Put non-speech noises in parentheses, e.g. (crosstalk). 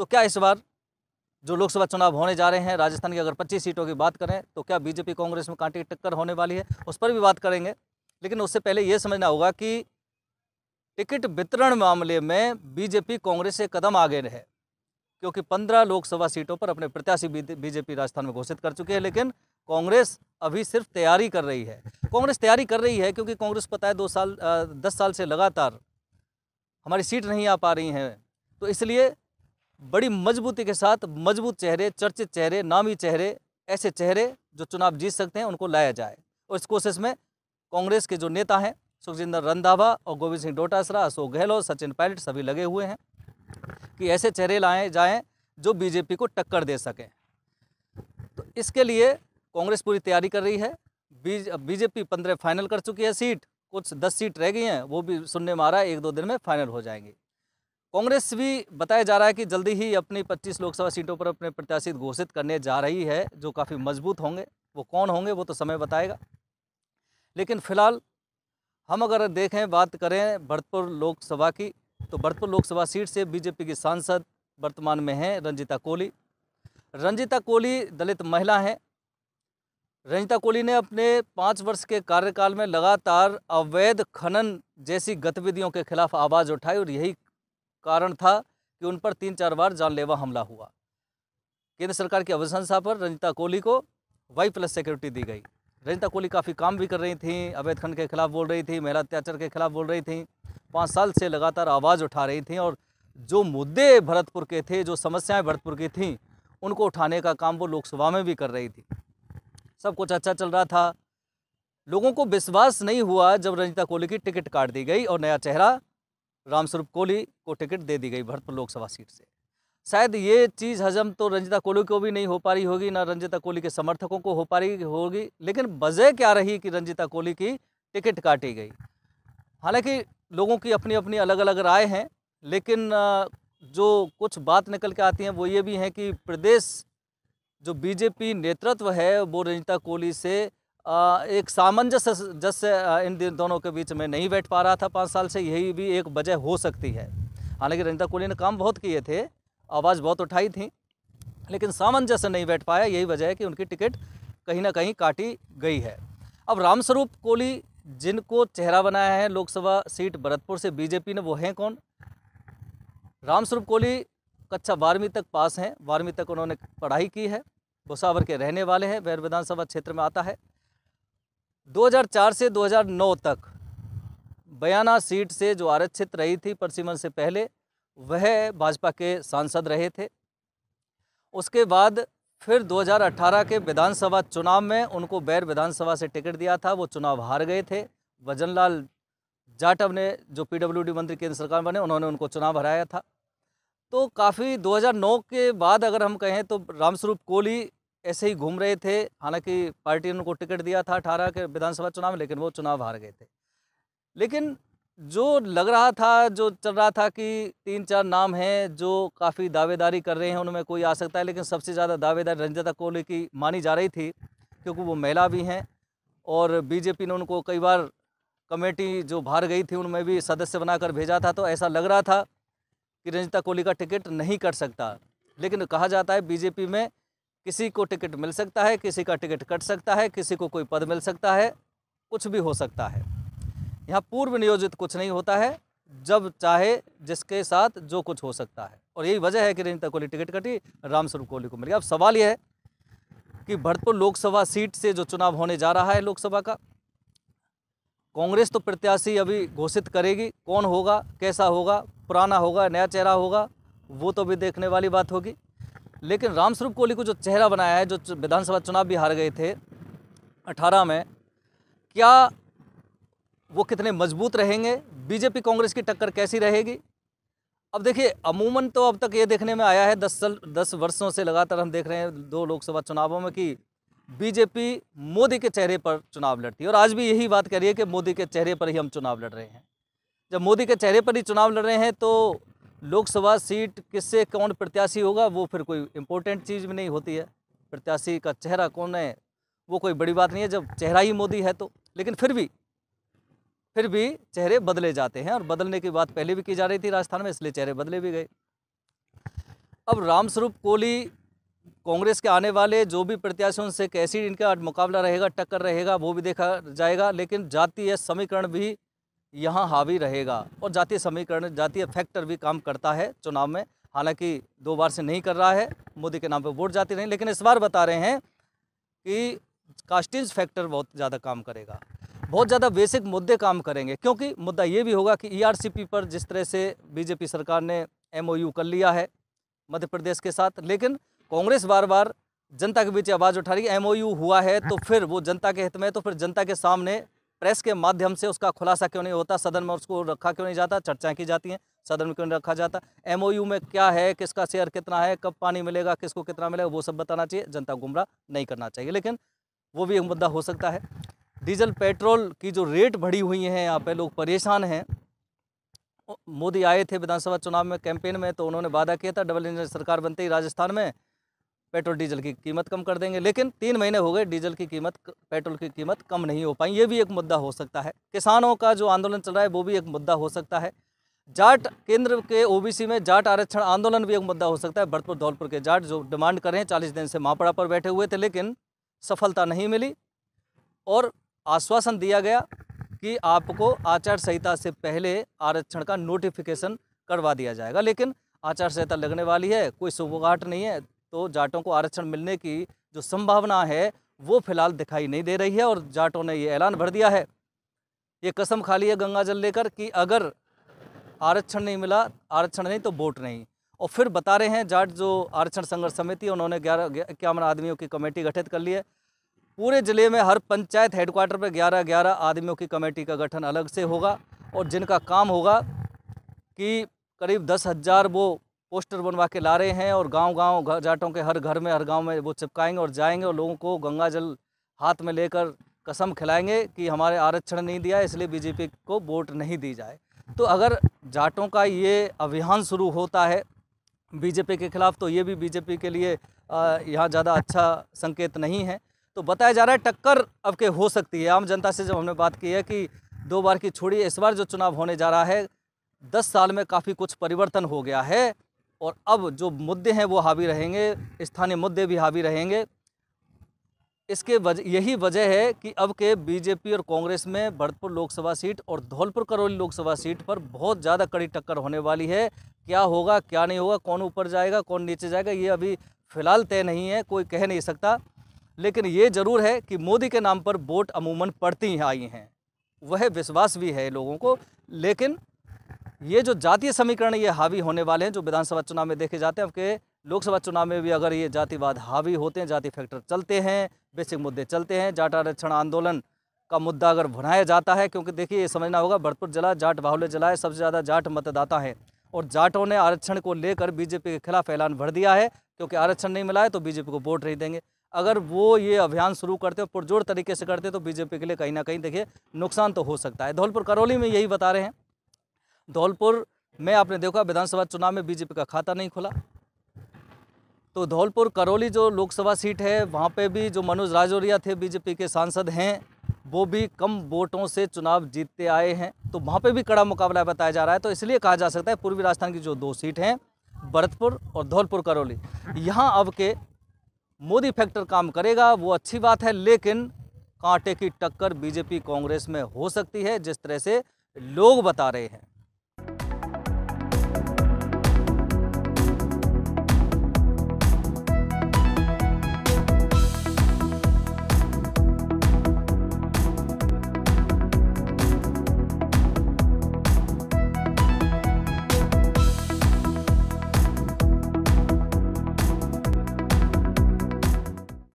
तो क्या इस बार जो लोकसभा चुनाव होने जा रहे हैं राजस्थान की अगर 25 सीटों की बात करें तो क्या बीजेपी कांग्रेस में कांटे की टक्कर होने वाली है उस पर भी बात करेंगे लेकिन उससे पहले ये समझना होगा कि टिकट वितरण मामले में बीजेपी कांग्रेस से कदम आगे है क्योंकि पंद्रह लोकसभा सीटों पर अपने प्रत्याशी बीजेपी राजस्थान में घोषित कर चुकी है लेकिन कांग्रेस अभी सिर्फ तैयारी कर रही है कांग्रेस तैयारी कर रही है क्योंकि कांग्रेस पता है दो साल दस साल से लगातार हमारी सीट नहीं आ पा रही हैं तो इसलिए बड़ी मजबूती के साथ मजबूत चेहरे चर्चित चेहरे नामी चेहरे ऐसे चेहरे जो चुनाव जीत सकते हैं उनको लाया जाए और इस कोशिश में कांग्रेस के जो नेता हैं सुखजिंदर रंधावा और गोविंद सिंह डोटासरा अशोक गहलोत सचिन पायलट सभी लगे हुए हैं कि ऐसे चेहरे लाए जाएँ जो बीजेपी को टक्कर दे सकें तो इसके लिए कांग्रेस पूरी तैयारी कर रही है बीज बीजेपी पंद्रह फाइनल कर चुकी है सीट कुछ दस सीट रह गई हैं वो भी सुनने में आ रहा है एक दो दिन में फाइनल हो जाएंगी कांग्रेस भी बताया जा रहा है कि जल्दी ही अपनी 25 लोकसभा सीटों पर अपने प्रत्याशी घोषित करने जा रही है जो काफ़ी मजबूत होंगे वो कौन होंगे वो तो समय बताएगा लेकिन फिलहाल हम अगर देखें बात करें भरतपुर लोकसभा की तो भरतपुर लोकसभा सीट से बीजेपी की सांसद वर्तमान में हैं रंजिता कोहली रंजिता कोहली दलित महिला हैं रंजिता कोहली ने अपने पाँच वर्ष के कार्यकाल में लगातार अवैध खनन जैसी गतिविधियों के खिलाफ आवाज़ उठाई और यही कारण था कि उन पर तीन चार बार जानलेवा हमला हुआ केंद्र सरकार की अवशंसा पर रंजिता कोहली को वाई प्लस सिक्योरिटी दी गई रंजिता कोहली काफ़ी काम भी कर रही थी अवैध खंड के खिलाफ बोल रही थी महिला अत्याचार के खिलाफ बोल रही थी पाँच साल से लगातार आवाज़ उठा रही थी और जो मुद्दे भरतपुर के थे जो समस्याएं भरतपुर की थीं उनको उठाने का काम वो लोकसभा में भी कर रही थी सब कुछ अच्छा चल रहा था लोगों को विश्वास नहीं हुआ जब रंजिता कोहली की टिकट काट दी गई और नया चेहरा रामस्वरूप कोहली को टिकट दे दी गई भरतपुर लोकसभा सीट से शायद ये चीज़ हजम तो रंजिता कोहली को भी नहीं हो पा रही होगी ना रंजिता कोहली के समर्थकों को हो पा रही होगी लेकिन वजह क्या रही कि रंजिता कोहली की टिकट काटी गई हालांकि लोगों की अपनी अपनी अलग अलग राय हैं लेकिन जो कुछ बात निकल के आती हैं वो ये भी हैं कि प्रदेश जो बीजेपी नेतृत्व है वो रंजिता कोहली से एक सामंजस्य जस्य इन दोनों के बीच में नहीं बैठ पा रहा था पाँच साल से यही भी एक वजह हो सकती है हालांकि रंजिता कोहली ने काम बहुत किए थे आवाज़ बहुत उठाई थी लेकिन सामंजस्य नहीं बैठ पाया यही वजह है कि उनकी टिकट कहीं ना कहीं काटी गई है अब रामस्वरूप कोहली जिनको चेहरा बनाया है लोकसभा सीट भरतपुर से बीजेपी ने वो हैं कौन रामस्वरूप कोहली कक्षा बारहवीं तक पास हैं बारहवीं तक उन्होंने पढ़ाई की है भुसावर के रहने वाले हैं वैर विधानसभा क्षेत्र में आता है 2004 से 2009 तक बयाना सीट से जो आरक्षित रही थी परसिमन से पहले वह भाजपा के सांसद रहे थे उसके बाद फिर 2018 के विधानसभा चुनाव में उनको बैर विधानसभा से टिकट दिया था वो चुनाव हार गए थे वजनलाल जाटव ने जो पीडब्ल्यूडी मंत्री केंद्र सरकार बने उन्होंने उनको चुनाव हराया था तो काफ़ी 2009 के बाद अगर हम कहें तो रामस्वरूप कोहली ऐसे ही घूम रहे थे हालांकि पार्टी ने उनको टिकट दिया था अठारह के विधानसभा चुनाव में लेकिन वो चुनाव हार गए थे लेकिन जो लग रहा था जो चल रहा था कि तीन चार नाम हैं जो काफ़ी दावेदारी कर रहे हैं उनमें कोई आ सकता है लेकिन सबसे ज़्यादा दावेदारी रंजिता कोहली की मानी जा रही थी क्योंकि वो महिला भी हैं और बीजेपी ने उनको कई बार कमेटी जो भार गई थी उनमें भी सदस्य बनाकर भेजा था तो ऐसा लग रहा था कि रंजिता कोहली का टिकट नहीं कट सकता लेकिन कहा जाता है बीजेपी में किसी को टिकट मिल सकता है किसी का टिकट कट सकता है किसी को कोई पद मिल सकता है कुछ भी हो सकता है यहाँ पूर्व नियोजित कुछ नहीं होता है जब चाहे जिसके साथ जो कुछ हो सकता है और यही वजह है कि रंजिता कोहली टिकट कटी रामस्वरूप कोहली को मिल गया अब सवाल यह है कि भरतपुर लोकसभा सीट से जो चुनाव होने जा रहा है लोकसभा का कांग्रेस तो प्रत्याशी अभी घोषित करेगी कौन होगा कैसा होगा पुराना होगा नया चेहरा होगा वो तो भी देखने वाली बात होगी लेकिन रामस्वरूप कोहली को जो चेहरा बनाया है जो विधानसभा चुनाव भी हार गए थे अठारह में क्या वो कितने मजबूत रहेंगे बीजेपी कांग्रेस की टक्कर कैसी रहेगी अब देखिए अमूमन तो अब तक ये देखने में आया है दस साल दस वर्षों से लगातार हम देख रहे हैं दो लोकसभा चुनावों में कि बीजेपी मोदी के चेहरे पर चुनाव लड़ती है और आज भी यही बात करिए कि मोदी के चेहरे पर ही हम चुनाव लड़ रहे हैं जब मोदी के चेहरे पर ही चुनाव लड़ रहे हैं तो लोकसभा सीट किससे कौन प्रत्याशी होगा वो फिर कोई इम्पोर्टेंट चीज़ भी नहीं होती है प्रत्याशी का चेहरा कौन है वो कोई बड़ी बात नहीं है जब चेहरा ही मोदी है तो लेकिन फिर भी फिर भी चेहरे बदले जाते हैं और बदलने की बात पहले भी की जा रही थी राजस्थान में इसलिए चेहरे बदले भी गए अब रामस्वरूप कोहली कांग्रेस के आने वाले जो भी प्रत्याशी उनसे कैसी इनका मुकाबला रहेगा टक्कर रहेगा वो भी देखा जाएगा लेकिन जातीय समीकरण भी यहाँ हावी रहेगा और जातीय समीकरण जातीय फैक्टर भी काम करता है चुनाव में हालांकि दो बार से नहीं कर रहा है मोदी के नाम पर वोट जाती नहीं लेकिन इस बार बता रहे हैं कि कास्टिंग फैक्टर बहुत ज़्यादा काम करेगा बहुत ज़्यादा बेसिक मुद्दे काम करेंगे क्योंकि मुद्दा ये भी होगा कि ईआरसीपी e पर जिस तरह से बीजेपी सरकार ने एमओयू कर लिया है मध्य प्रदेश के साथ लेकिन कांग्रेस बार बार जनता के बीच आवाज़ उठा रही है एम हुआ है तो (laughs) फिर वो जनता के हित में तो फिर जनता के सामने प्रेस के माध्यम से उसका खुलासा क्यों नहीं होता सदन में उसको रखा क्यों नहीं जाता चर्चाएं की जाती हैं सदन में क्यों नहीं रखा जाता एमओयू में क्या है किसका शेयर कितना है कब पानी मिलेगा किसको कितना मिलेगा वो सब बताना चाहिए जनता गुमराह नहीं करना चाहिए लेकिन वो भी एक मुद्दा हो सकता है डीजल पेट्रोल की जो रेट बढ़ी हुई हैं यहाँ पे लोग परेशान हैं मोदी आए थे विधानसभा चुनाव में कैंपेन में तो उन्होंने वादा किया था डबल इंजन सरकार बनते ही राजस्थान में पेट्रोल डीजल की कीमत कम कर देंगे लेकिन तीन महीने हो गए डीजल की कीमत पेट्रोल की कीमत कम नहीं हो पाई ये भी एक मुद्दा हो सकता है किसानों का जो आंदोलन चल रहा है वो भी एक मुद्दा हो सकता है जाट केंद्र के ओबीसी में जाट आरक्षण आंदोलन भी एक मुद्दा हो सकता है भरतपुर धौलपुर के जाट जो डिमांड कर रहे हैं चालीस दिन से मापड़ा पर बैठे हुए थे लेकिन सफलता नहीं मिली और आश्वासन दिया गया कि आपको आचार संहिता से पहले आरक्षण का नोटिफिकेशन करवा दिया जाएगा लेकिन आचार संहिता लगने वाली है कोई सुगाट नहीं है तो जाटों को आरक्षण मिलने की जो संभावना है वो फिलहाल दिखाई नहीं दे रही है और जाटों ने ये ऐलान भर दिया है ये कसम खाली है गंगा जल लेकर कि अगर आरक्षण नहीं मिला आरक्षण नहीं तो वोट नहीं और फिर बता रहे हैं जाट जो आरक्षण संघर्ष समिति उन्होंने ग्यारह इक्यावन आदमियों की कमेटी गठित कर ली है पूरे ज़िले में हर पंचायत हेडक्वार्टर पर ग्यारह ग्यारह आदमियों की कमेटी का गठन अलग से होगा और जिनका काम होगा कि करीब दस हज़ार वो पोस्टर बनवा के ला रहे हैं और गांव-गांव जाटों के हर घर में हर गांव में वो चिपकाएंगे और जाएंगे और लोगों को गंगा जल हाथ में लेकर कसम खिलाएंगे कि हमारे आरक्षण नहीं दिया इसलिए बीजेपी को वोट नहीं दी जाए तो अगर जाटों का ये अभियान शुरू होता है बीजेपी के खिलाफ तो ये भी बीजेपी के लिए यहाँ ज़्यादा अच्छा संकेत नहीं है तो बताया जा रहा है टक्कर अब के हो सकती है आम जनता से जब हमने बात की है कि दो बार की छोड़ी इस बार जो चुनाव होने जा रहा है दस साल में काफ़ी कुछ परिवर्तन हो गया है और अब जो मुद्दे हैं वो हावी रहेंगे स्थानीय मुद्दे भी हावी रहेंगे इसके वज, यही वजह है कि अब के बीजेपी और कांग्रेस में भरतपुर लोकसभा सीट और धौलपुर करौली लोकसभा सीट पर बहुत ज़्यादा कड़ी टक्कर होने वाली है क्या होगा क्या नहीं होगा कौन ऊपर जाएगा कौन नीचे जाएगा ये अभी फ़िलहाल तय नहीं है कोई कह नहीं सकता लेकिन ये ज़रूर है कि मोदी के नाम पर वोट अमूमन पड़ती आई हैं वह विश्वास भी है लोगों को लेकिन ये जो जातीय समीकरण ये हावी होने वाले हैं जो विधानसभा चुनाव में देखे जाते हैं आपके लोकसभा चुनाव में भी अगर ये जातिवाद हावी होते हैं जाति फैक्टर चलते हैं बेसिक मुद्दे चलते हैं जाट आरक्षण आंदोलन का मुद्दा अगर भुनाया जाता है क्योंकि देखिए ये समझना होगा भरतपुर जिला जाट बाहुल्य जिला है सबसे ज़्यादा जाट मतदाता हैं और जाटों ने आरक्षण को लेकर बीजेपी के खिलाफ ऐलान भर दिया है क्योंकि आरक्षण नहीं मिला है तो बीजेपी को वोट नहीं देंगे अगर वो ये अभियान शुरू करते हैं पुरजोर तरीके से करते तो बीजेपी के लिए कहीं ना कहीं देखिए नुकसान तो हो सकता है धौलपुर करौली में यही बता रहे हैं धौलपुर में आपने देखा विधानसभा चुनाव में बीजेपी का खाता नहीं खुला तो धौलपुर करौली जो लोकसभा सीट है वहाँ पे भी जो मनोज राजौरिया थे बीजेपी के सांसद हैं वो भी कम वोटों से चुनाव जीतते आए हैं तो वहाँ पे भी कड़ा मुकाबला बताया जा रहा है तो इसलिए कहा जा सकता है पूर्वी राजस्थान की जो दो सीट हैं भरतपुर और धौलपुर करौली यहाँ अब के मोदी फैक्टर काम करेगा वो अच्छी बात है लेकिन कांटे की टक्कर बीजेपी कांग्रेस में हो सकती है जिस तरह से लोग बता रहे हैं